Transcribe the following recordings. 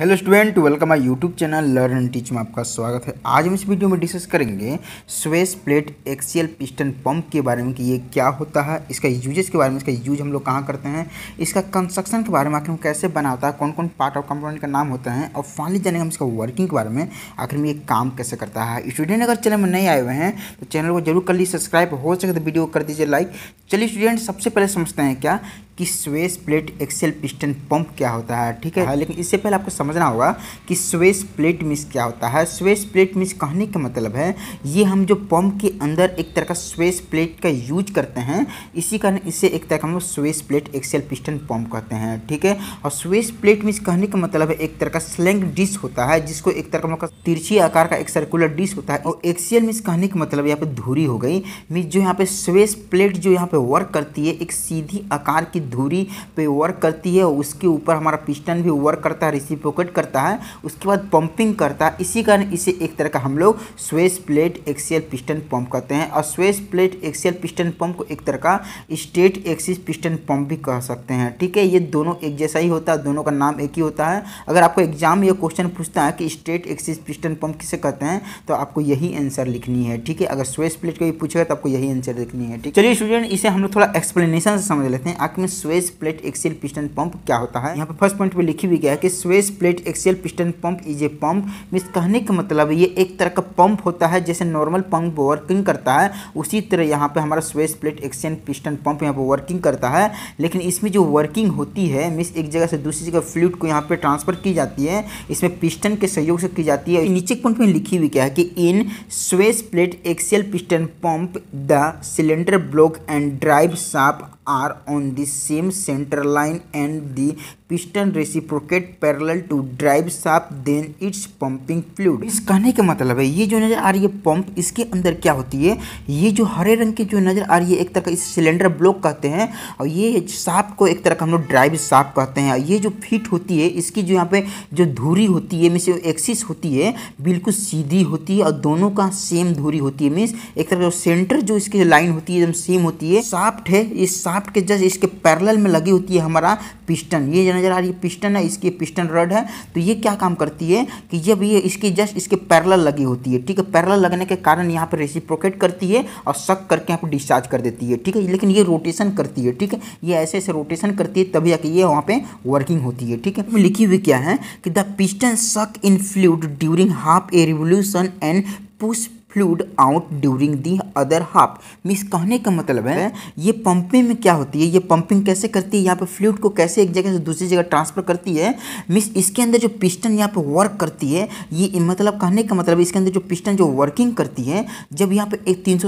hello student welcome my YouTube channel learn and teach में आपका स्वागत है आज हम इस वीडियो में डिस्कस करेंगे swash plate axial piston pump के बारे में कि ये क्या होता है इसका यूजेस के बारे में इसका यूज हम लोग कहाँ करते हैं इसका कंस्ट्रक्शन के बारे में आखिर हम कैसे बनाता है कौन कौन पार्ट और कंपोनेंट का नाम होता है और फाइनली जाने हम इसका वर्किंग के बारे में आखिर में ये काम कैसे करता है स्टूडेंट अगर चैनल में नहीं आए हुए हैं तो चैनल को जरूर कर लीजिए सब्सक्राइब हो सके तो वीडियो कर दीजिए लाइक चलिए स्टूडेंट सबसे पहले समझते हैं क्या कि swash plate axial piston pump क्या होता है ठीक है लेकिन इससे पहले आपको समझना होगा कि स्वेस प्लेट मिस क्या होता है स्वेस प्लेट मिस कहने का मतलब है ये हम जो पंप के अंदर एक तरह का स्वेस प्लेट का यूज करते हैं इसी कारण इसे एक तरह का हम swash plate axial piston pump कहते हैं ठीक है और स्वेस प्लेट मिस कहने का मतलब है एक तरह का स्लैंग डिश होता है जिसको एक तरह का तिरछी आकार का एक सर्कुलर डिश होता है और एक्सियल मिस कहने का मतलब यहाँ पर धूरी हो गई मिस जो यहाँ पे स्वेस प्लेट जो यहाँ पे वर्क करती है एक सीधी आकार की धुरी पे वर्क करती है उसके ऊपर हमारा पिस्टन भी वर्क करता है रिसिप्रोकेट करता है उसके बाद पंपिंग करता है इसी कारण इसे एक तरह का हम लोग swash plate axial piston pump कहते हैं और swash plate axial piston pump को एक तरह का स्टेट एक्सिस पिस्टन पंप भी कह सकते हैं ठीक है ये दोनों एक जैसा ही होता है दोनों का नाम एक ही होता है अगर आपको एग्जाम में यह क्वेश्चन पूछता है कि स्टेट एक्सिस पिस्टन पंप किसे कहते हैं तो आपको यही आंसर लिखनी है ठीक है अगर स्वेस प्लेट को भी पूछेगा तो आपको यही आंसर लिखनी है ठीक चलिए स्टूडेंट इसे हम लोग थोड़ा एक्सप्लेनेशन से समझ लेते हैं आखिर में swash plate axial piston pump क्या होता है यहाँ पे फर्स्ट पॉइंट पे लिखी भी गया है कि swash plate axial piston pump is a pump means कहने का मतलब ये एक तरह का पंप होता है जैसे नॉर्मल पंप वर्किंग करता है उसी तरह यहाँ पे हमारा swash plate axial piston pump यहाँ पे वर्किंग करता है लेकिन इसमें जो वर्किंग होती है मीन्स एक जगह से दूसरी जगह फ्लूड को यहाँ पे ट्रांसफर की जाती है इसमें पिस्टन के सहयोग से की जाती है नीचे पॉइंट में लिखी हुई क्या है कि इन swash plate axial piston pump the cylinder block and drive shaft are on the same center line and the piston reciprocate parallel to drive shaft then it's pumping fluid इस कहने का मतलब है ये जो नज़र आ रही है पंप इसके अंदर क्या होती है ये जो हरे रंग की जो नज़र आ रही है एक तरह का इस सिलेंडर ब्लॉक कहते हैं और ये साफ को एक तरह का हम लोग ड्राइव साफ कहते हैं ये जो फिट होती है इसकी जो यहाँ पे जो धूरी होती है से एक्सिस होती है बिल्कुल सीधी होती है और दोनों का सेम धूरी होती है मीन्स एक तरह का सेंटर जो इसकी लाइन होती है एकदम सेम होती है साफ्ट है इस साफ्ट के जस्ट इसके पैरल में लगी होती है हमारा पिस्टन ये नजर आ रही है पिस्टन है इसकी पिस्टन रड है तो ये क्या काम करती है कि जब ये इसकी जस्ट इसके पैरल लगी होती है ठीक है पैरल लगने के कारण यहाँ पर रेसिप्रोकेट करती है और सक करके यहाँ पर डिस्चार्ज कर देती है ठीक है लेकिन ये रोटेशन करती है ठीक है ये ऐसे ऐसे रोटेशन करती है तभी आके ये वहाँ पर वर्किंग होती है ठीक है लिखी हुई क्या है कि the piston suck in fluid during half a revolution and push fluid out during the other half means कहने का मतलब है ये पंपिंग में क्या होती है ये पंपिंग कैसे करती है यहाँ पे फ्लूड को कैसे एक जगह से दूसरी जगह ट्रांसफर करती है मीन्स इसके अंदर जो पिस्टन यहाँ पे वर्क करती है ये मतलब कहने का मतलब इसके अंदर जो पिस्टन जो वर्किंग करती है जब यहाँ पे एक तीन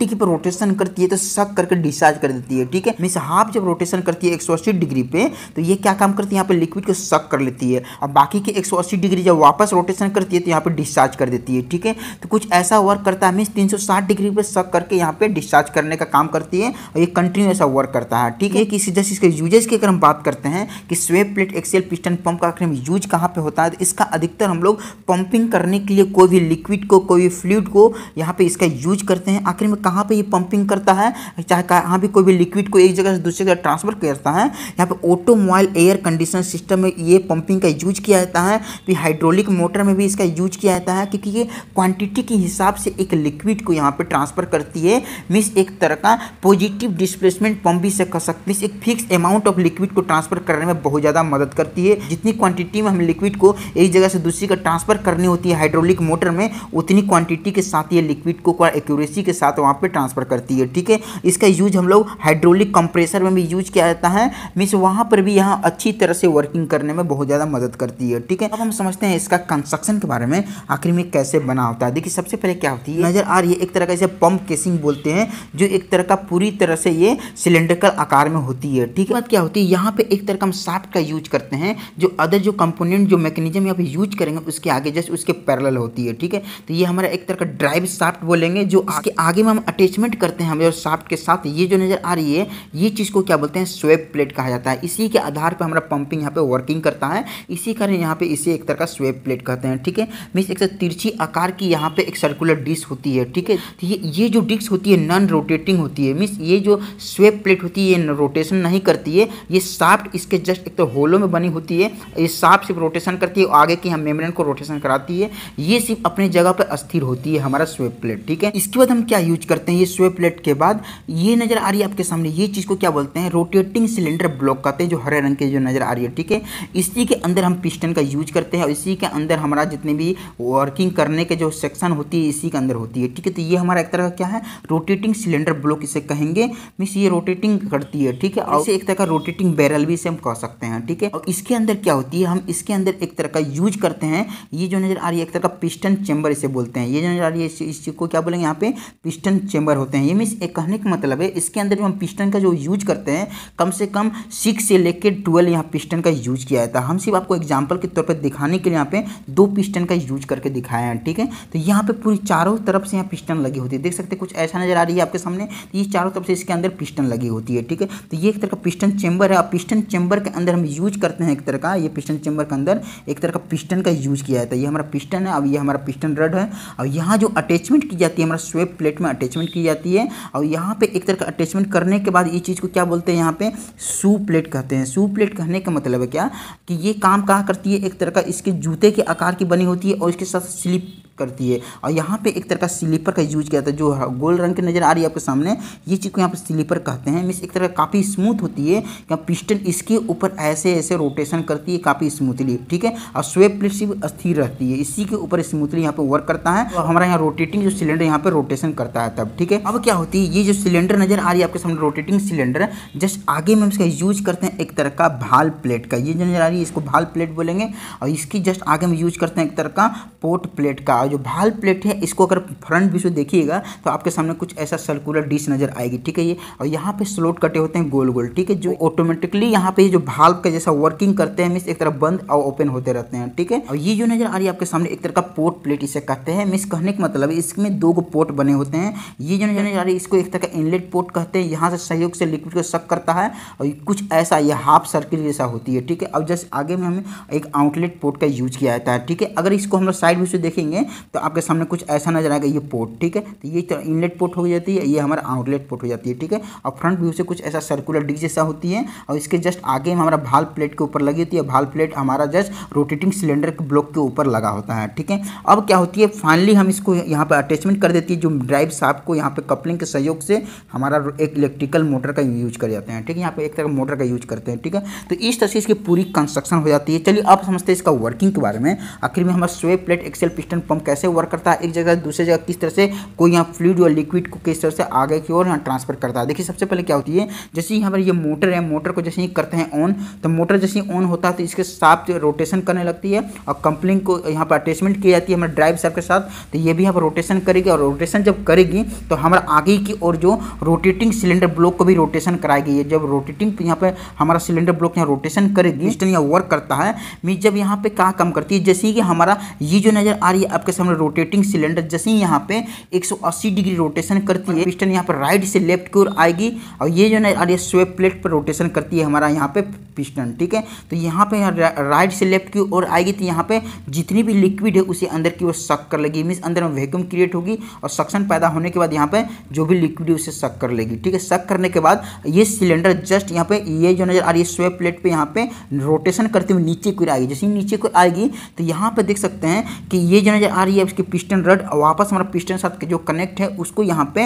डिग्री पर रोटेशन करती है तो सक करके डिस्चार्ज कर देती है ठीक है मीन्स हाफ जब रोटेशन करती है एक डिग्री पे तो ये क्या काम करती है यहाँ पे लिक्विड को सक कर लेती है और बाकी के एक डिग्री जब वापस रोटेशन करती है तो यहाँ पर डिस्चार्ज कर देती है ठीक है तो कुछ ऐसा वर्क करता है मीन्स 360 डिग्री पे सक करके यहाँ पे डिस्चार्ज करने का काम करती है और ये कंटिन्यू ऐसा वर्क करता है ठीक है कि इसी जैसे इसके यूजेज की अगर हम बात करते हैं कि swash plate axial piston pump का अगर हम यूज कहाँ पर होता है तो इसका अधिकतर हम लोग पंपिंग करने के लिए कोई भी लिक्विड को कोई भी फ्लूड को यहाँ पर इसका यूज करते हैं आखिर में कहाँ पर ये पंपिंग करता है चाहे कहाँ भी कोई भी लिक्विड को एक जगह से दूसरी जगह ट्रांसफर करता है यहाँ पर ऑटोमोबाइल एयर कंडीशन सिस्टम में ये पंपिंग का यूज किया जाता है फिर हाइड्रोलिक मोटर में भी इसका यूज किया जाता है क्योंकि ये क्वांटिटी के हिसाब से एक लिक्विड को यहाँ पे ट्रांसफर करती है मीन्स एक तरह का पॉजिटिव डिस्प्लेसमेंट पंप भी से कर सकते हैं एक फिक्स अमाउंट ऑफ लिक्विड को ट्रांसफर करने में बहुत ज़्यादा मदद करती है जितनी क्वांटिटी में हम लिक्विड को एक जगह से दूसरी का ट्रांसफर करनी होती है हाइड्रोलिक मोटर में उतनी क्वांटिटी के साथ ये लिक्विड को एक्यूरेसी के साथ वहाँ पर ट्रांसफर करती है ठीक है इसका यूज हम लोग हाइड्रोलिक कंप्रेसर में भी यूज किया जाता है मीन्स वहाँ पर भी यहाँ अच्छी तरह से वर्किंग करने में बहुत ज़्यादा मदद करती है ठीक है अब हम समझते हैं इसका कंस्ट्रक्शन के बारे में आखिर में कैसे बना होता है देखिए सबसे पहले क्या क्या होती है नज़र आ रही है एक तरह का इसे पंप केसिंग बोलते हैं जो एक तरह का पूरी तरह से ये सिलेंडरकल आकार में होती है ठीक है बात क्या होती है यहाँ पे एक तरह का हम साफ्ट का यूज करते हैं जो अदर जो कंपोनेंट जो मैकेनिज्म यहाँ पे यूज करेंगे उसके आगे जस्ट उसके पैरल होती है ठीक है तो ये हमारा एक तरह का ड्राइव साफ्ट बोलेंगे जो इसके आगे में हम अटैचमेंट करते हैं हमारे साफ्ट के साथ ये जो नज़र आ रही है ये चीज़ को क्या बोलते हैं स्वेप प्लेट कहा जाता है इसी के आधार पर हमारा पंपिंग यहाँ पे वर्किंग करता है इसी कारण यहाँ पे इसे एक तरह का स्वेप प्लेट कहते हैं ठीक है मीन एक तिरछी आकार की यहाँ पे एक सर्कुलर डिश होती है ठीक है तो ये ये जो डिक्स होती है नॉन रोटेटिंग होती है मीन्स ये जो स्वेप प्लेट होती है ये रोटेशन नहीं करती है ये साफ्ट इसके जस्ट एक तो होलो में बनी होती है ये साफ सिर्फ रोटेशन करती है आगे की हम मेमरन को रोटेशन कराती है ये सिर्फ अपने जगह पर अस्थिर होती है हमारा स्वेप प्लेट ठीक है इसके बाद हम क्या यूज करते हैं ये स्वेप प्लेट के बाद ये नज़र आ रही है आपके सामने ये चीज़ को क्या बोलते हैं रोटेटिंग सिलेंडर ब्लॉक कहते हैं जो हरे रंग के जो नज़र आ रही है ठीक है इसी के अंदर हम पिस्टन का यूज करते हैं और इसी के अंदर हमारा जितने भी वर्किंग करने के जो सेक्शन होती है इसी के अंदर होती है ठीक है तो ये हमारा एक तरह का क्या है रोटेटिंग सिलेंडर ब्लॉक इसे कहेंगे मीन्स ये रोटेटिंग करती है ठीक है और इसे एक तरह का रोटेटिंग बैरल भी इसे हम कह सकते हैं ठीक है और इसके अंदर क्या होती है हम इसके अंदर एक तरह का यूज करते हैं ये जो नज़र आ रही है एक तरह का पिस्टन चैम्बर इसे बोलते हैं ये जो नज़र आ रही है इस चीज़ को क्या बोलेंगे यहाँ पे पिस्टन चैम्बर होते हैं ये मीन्स एक कहने का मतलब है इसके अंदर जो हम पिस्टन का जो यूज करते हैं कम से कम सिक्स से लेकर ट्वेल्व यहाँ पिस्टन का यूज किया जाता है हम सिर्फ आपको एग्जाम्पल के तौर पर दिखाने के लिए यहाँ पे दो पिस्टन का यूज करके दिखाए हैं ठीक है तो यहाँ पे पूरी चार चारों तरफ से यहाँ पिस्टन लगी होती है देख सकते हैं कुछ ऐसा नजर आ रही है आपके सामने तो ये चारों तरफ से इसके अंदर पिस्टन लगी होती है ठीक है तो ये एक तरह का पिस्टन चेंबर है और पिस्टन चेंबर के अंदर हम यूज करते हैं एक तरह का ये पिस्टन चेंबर के अंदर एक तरह का पिस्टन का यूज किया जाता है ये हमारा पिस्टन है अब ये हमारा पिस्टन रड है और यहाँ जो अटैचमेंट की जाती है हमारा स्वेप प्लेट में अटैचमेंट की जाती है और यहाँ पर एक तरह का अटैचमेंट करने के बाद ये चीज़ को क्या बोलते हैं यहाँ पर सू प्लेट कहते हैं सू प्लेट कहने का मतलब है क्या कि ये काम कहाँ करती है एक तरह का इसके जूते के आकार की बनी होती है और इसके साथ स्लिप करती है और यहाँ पे एक तरह का स्लीपर का यूज किया था जो गोल रंग की नज़र आ रही है आपके सामने ये चीज़ को यहाँ पर स्लीपर कहते हैं मीन्स एक तरह का काफ़ी स्मूथ होती है क्या पिस्टन इसके ऊपर ऐसे ऐसे रोटेशन करती है काफ़ी स्मूथली ठीक है और स्वेप प्लेट अस्थिर रहती है इसी के ऊपर स्मूथली यहाँ पर वर्क करता है और हमारा यहाँ रोटेटिंग जो सिलेंडर यहाँ पर रोटेशन करता है तब ठीक है अब क्या होती है ये जो सिलेंडर नज़र आ रही है आपके सामने रोटेटिंग सिलेंडर जस्ट आगे में इसका यूज करते हैं एक तरह का भाल प्लेट का ये नज़र आ रही है इसको भाल प्लेट बोलेंगे और इसकी जस्ट आगे में यूज करते हैं एक तरह का पोर्ट प्लेट का जो भाल प्लेट है इसको अगर फ्रंट व्यू से देखिएगा तो आपके सामने कुछ ऐसा सर्कुलर डिश नजर आएगी ठीक है ये और यहाँ पे स्लोट कटे होते हैं गोल गोल ठीक है जो ऑटोमेटिकली यहाँ पे जो भाल का जैसा वर्किंग करते हैं मिस एक तरफ बंद और ओपन होते रहते हैं ठीक है और ये जो नजर आ रही है आपके सामने एक तरह का पोर्ट प्लेट इसे कहते हैं मिस कहने का मतलब इसमें दो गो पोर्ट बने होते हैं ये जो नजर आ रही है इसको एक तरह का इनलेट पोर्ट कहते हैं यहाँ से सहयोग से लिक्विड को सक करता है और कुछ ऐसा ये हाफ सर्किल जैसा होती है ठीक है अब जस्ट आगे में हमें एक आउटलेट पोर्ट का यूज किया जाता है ठीक है अगर इसको हम लोग साइड व्यू से देखेंगे तो आपके सामने कुछ ऐसा नजर आएगा ये पोर्ट ठीक है तो ये इनलेट पोर्ट हो जाती है ये हमारा आउटलेट पोर्ट हो जाती है ठीक है और फ्रंट व्यू से कुछ ऐसा सर्कुलर डिग जैसा होती है और इसके जस्ट आगे में हमारा भाल प्लेट के ऊपर लगी होती है भाल प्लेट हमारा जस्ट रोटेटिंग सिलेंडर के ब्लॉक के ऊपर लगा होता है ठीक है अब क्या होती है फाइनली हम इसको यहाँ पर अटैचमेंट कर देती है जो ड्राइव साहब को यहाँ पर कपलिंग के सहयोग से हमारा एक इलेक्ट्रिकल मोटर का यूज कर जाते हैं ठीक है यहाँ पर एक तरह मोटर का यूज करते हैं ठीक है तो इस तरह से इसकी पूरी कंस्ट्रक्शन हो जाती है चलिए अब समझते हैं इसका वर्किंग के बारे में आखिर में हमारा swash plate axial piston pump कैसे वर्क करता है एक जगह से दूसरी जगह किस तरह से कोई यहाँ फ्लूड या लिक्विड को किस तरह से आगे की ओर यहाँ ट्रांसफर करता है देखिए सबसे पहले क्या होती है जैसे यहाँ पर ये मोटर है मोटर को जैसे ही करते हैं ऑन तो मोटर जैसे ही ऑन होता है तो इसके साथ रोटेशन करने लगती है और कंपलिंग को यहाँ पर अटैचमेंट की जाती है हमारे ड्राइव सर के साथ तो ये भी यहाँ पर रोटेशन करेगी और रोटेशन जब करेगी तो हमारा आगे की ओर जो रोटेटिंग सिलेंडर ब्लॉक को भी रोटेशन कराएगी ये जब रोटेटिंग यहाँ पर हमारा सिलेंडर ब्लॉक यहाँ रोटेशन करेगी यहाँ वर्क करता है मीन जब यहाँ पर कहाँ कम करती है जैसे कि हमारा ये जो नज़र आ रही है आपके आपके सामने रोटेटिंग सिलेंडर जैसे ही यहाँ पे 180 डिग्री रोटेशन करती है पिस्टन यहाँ पर राइट से लेफ्ट की ओर आएगी और ये जो है अरे स्वेप प्लेट पर रोटेशन करती है हमारा यहाँ पे पिस्टन ठीक है तो यहाँ पे यहाँ राइट से लेफ्ट की ओर आएगी तो यहाँ पे जितनी भी लिक्विड है उसे अंदर की ओर सक कर लगी मीन्स अंदर में वैक्यूम क्रिएट होगी और सक्शन पैदा होने के बाद यहाँ पे जो भी लिक्विड है उसे सक कर लेगी ठीक है सक करने के बाद ये सिलेंडर जस्ट यहाँ पे ये जो नजर आ रही है स्वेप प्लेट पे यहाँ पे रोटेशन करते हुए नीचे की ओर आएगी जैसे नीचे की आएगी तो यहाँ पे देख सकते हैं कि ये जो नजर आ रही है उसकी पिस्टन रड वापस हमारा पिस्टन साथ जो कनेक्ट है उसको यहाँ पे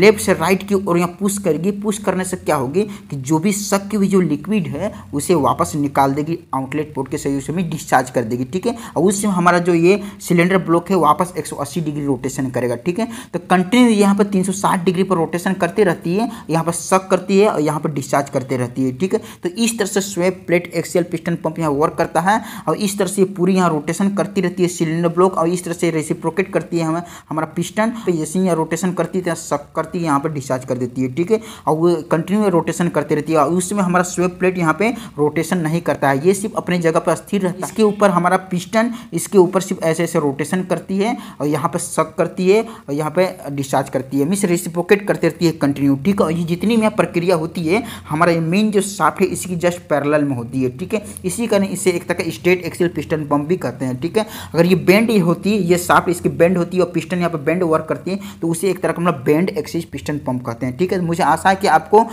लेफ्ट से राइट की ओर यहाँ पुश करेगी पुश करने से क्या होगी कि जो भी शक की भी जो लिक्विड है उसे वापस निकाल देगी आउटलेट पोर्ट के सहयोग से में डिस्चार्ज कर देगी ठीक है और उससे हमारा जो ये सिलेंडर ब्लॉक है वापस एक डिग्री रोटेशन करेगा ठीक है तो कंटिन्यू यहाँ पर तीन डिग्री पर रोटेशन करती रहती है यहाँ पर शक करती है और यहाँ पर डिस्चार्ज करते रहती है ठीक है तो इस तरह से swash plate axial piston pump यहाँ वर्क करता है और इस तरह से पूरी यहाँ रोटेशन करती रहती है सिलेंडर ब्लॉक और इस तरह तरह से रेसिप्रोकेट करती है हमें हमारा पिस्टन पे जैसे ही रोटेशन करती है तो करती है यहाँ पर डिस्चार्ज कर देती है ठीक है और वो कंटिन्यू रोटेशन करती रहती है और उसमें हमारा स्वेप प्लेट यहाँ पे रोटेशन नहीं करता है ये सिर्फ अपने जगह पर स्थिर रहता है इसके ऊपर हमारा पिस्टन इसके ऊपर सिर्फ ऐसे ऐसे रोटेशन करती है और यहाँ पर सक करती है और यहाँ पर डिस्चार्ज करती है मिस रेसिप्रोकेट करती रहती है कंटिन्यू ठीक है और ये जितनी भी प्रक्रिया होती है हमारा मेन जो साफ है इसकी जस्ट पैरल में होती है ठीक है इसी कारण इसे एक तरह का स्टेट एक्सिल पिस्टन पंप भी कहते हैं ठीक है अगर ये बेंड होती ये शाफ्ट इसकी बैंड होती है और पिस्टन यहाँ पर बैंड वर्क करती है तो उसे एक तरह का मतलब बैंड एक्सेस पिस्टन पंप कहते हैं ठीक है मुझे आशा है कि आपको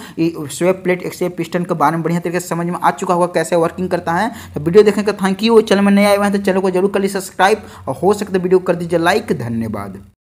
स्वेप प्लेट एक्सेस पिस्टन के बारे में बढ़िया तरीके से समझ में आ चुका होगा कैसे वर्किंग करता है तो वीडियो देखने का थैंक यू चैनल में नए आए हुए हैं तो चैनल को जरूर कर ली सब्सक्राइब और हो सकता है वीडियो कर दीजिए लाइक धन्यवाद